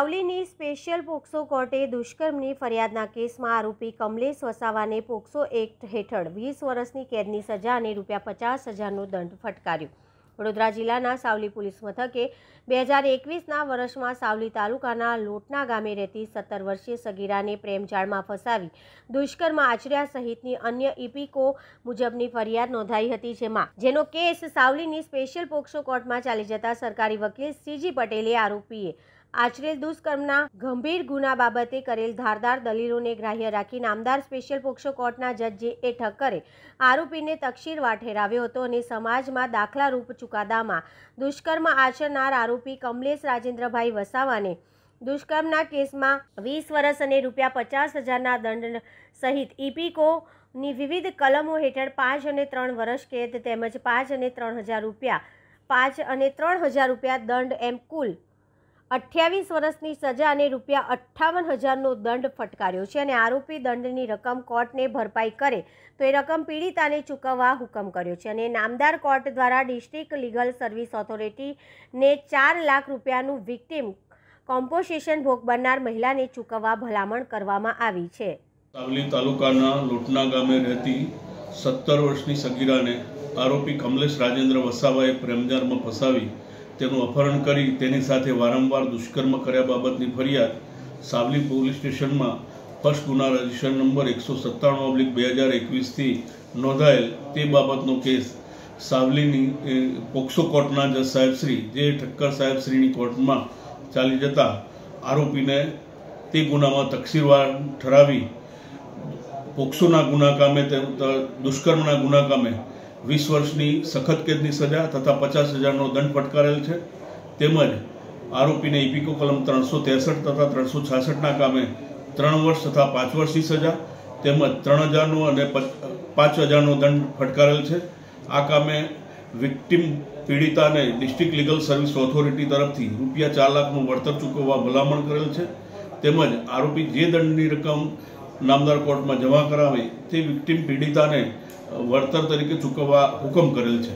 સાવલીની special POCSO કોર્ટે દુષ્કર્મની ફરિયાદના કેસમાં આરોપી કમલેશ વસાવાને પોક્સો એક્ટ હેઠળ વીસ વર્ષની કેદની સજા અને રૂપિયા પચાસ હજારનો દંડ ફટકાર્યો વડોદરા જિલ્લાના સાવલી પોલીસ મથકે બે હજાર એકવીસના વર્ષમાં સાવલી તાલુકાના લોટના ગામે રહેતી સત્તર વર્ષીય સગીરાને પ્રેમજાળમાં ફસાવી દુષ્કર્મ આચર્યા સહિતની અન્ય ઇપીકો મુજબની ફરિયાદ નોંધાઈ હતી જેમાં જેનો કેસ સાવલીની સ્પેશિયલ પોક્સો કોર્ટમાં ચાલી જતા સરકારી વકીલ સીજી પટેલે આરોપીએ આચરેલ દુષ્કર્મના ગંભીર ગુના બાબતે કરેલ ધારદાર દલીલોને ગ્રાહ્ય રાખી નામદાર સ્પેશિયલ પોક્સો કોર્ટના જજે એ ઠક્કરે આરોપીને તકશીરવા ઠેરાવ્યો હતો અને સમાજમાં દાખલારૂપ ચુકાદામાં દુષ્કર્મ આચરનાર આરોપી કમલેશ રાજેન્દ્રભાઈ વસાવાને દુષ્કર્મના કેસમાં વીસ વર્ષ અને રૂપિયા પચાસ હજારના દંડ સહિત ઇપીકોની વિવિધ કલમો હેઠળ પાંચ અને ત્રણ વર્ષ કેદ તેમજ પાંચ અને ત્રણ હજાર રૂપિયા પાંચ અને ત્રણ હજાર રૂપિયા દંડ એમ કુલ અઠ્યાવીસ વર્ષની સજા અને રૂપિયા અઠ્ઠાવન હજારનો દંડ ફટકાર્યો છે અને આરોપી દંડની રકમ કોર્ટને ભરપાઈ કરે તો એ રકમ પીડિતાને ચૂકવવા હુકમ કર્યો છે અને નામદાર કોર્ટ દ્વારા ડિસ્ટ્રિક્ટ લીગલ સર્વિસ ઓથોરિટીને ચાર લાખ રૂપિયાનું વિક્ટિમ કોમ્પોસેશન ભોગ બનનાર મહિલાને ચૂકવવા ભલામણ કરવામાં આવી છે સાવલી તાલુકાના લોટના ગામે રહેતી સત્તર વર્ષની સગીરાને આરોપી કમલેશ રાજેન્દ્ર વસાવાએ પ્રેમજારમાં ફસાવી તેનું અપહરણ કરી તેની સાથે વારંવાર દુષ્કર્મ કર્યા બાબતની ફરિયાદ સાવલી પોલીસ સ્ટેશનમાં ફર્સ્ટ ગુના રજિસ્ટર નંબર એકસો સત્તાણું ઓબ્લિક બે હજાર એકવીસથી નોંધાયેલ તે બાબતનો કેસ સાવલીની પોક્સો કોર્ટના જજ સાહેબશ્રી જે ઠક્કર સાહેબશ્રીની કોર્ટમાં ચાલી જતા આરોપીને તે ગુનામાં તકસીરવાર ઠરાવી પોક્સોના ગુના કામે દુષ્કર્મના ગુના કામે વીસ વર્ષની સખત કેદની સજા તથા પચાસ હજારનો દંડ ફટકારેલ છે તેમજ આરોપીને ઇપિકો કલમ ત્રણસો તેસઠ તથા ત્રણસો છાસઠના કામે ત્રણ વર્ષ તથા પાંચ વર્ષની સજા તેમજ ત્રણ હજારનો અને પાંચ હજારનો દંડ ફટકારેલ છે આ કામે વિક્ટિમ પીડિતાને ડિસ્ટ્રિક્ટ લીગલ સર્વિસ ઓથોરિટી તરફથી રૂપિયા ચાર લાખનું વળતર ચૂકવવા ભલામણ કરેલ છે તેમજ આરોપી જે દંડની રકમ નામદાર કોર્ટમાં જમા કરાવી તે વિક્ટિમ પીડિતાને વળતર તરીકે ચૂકવવા હુકમ કરેલ છે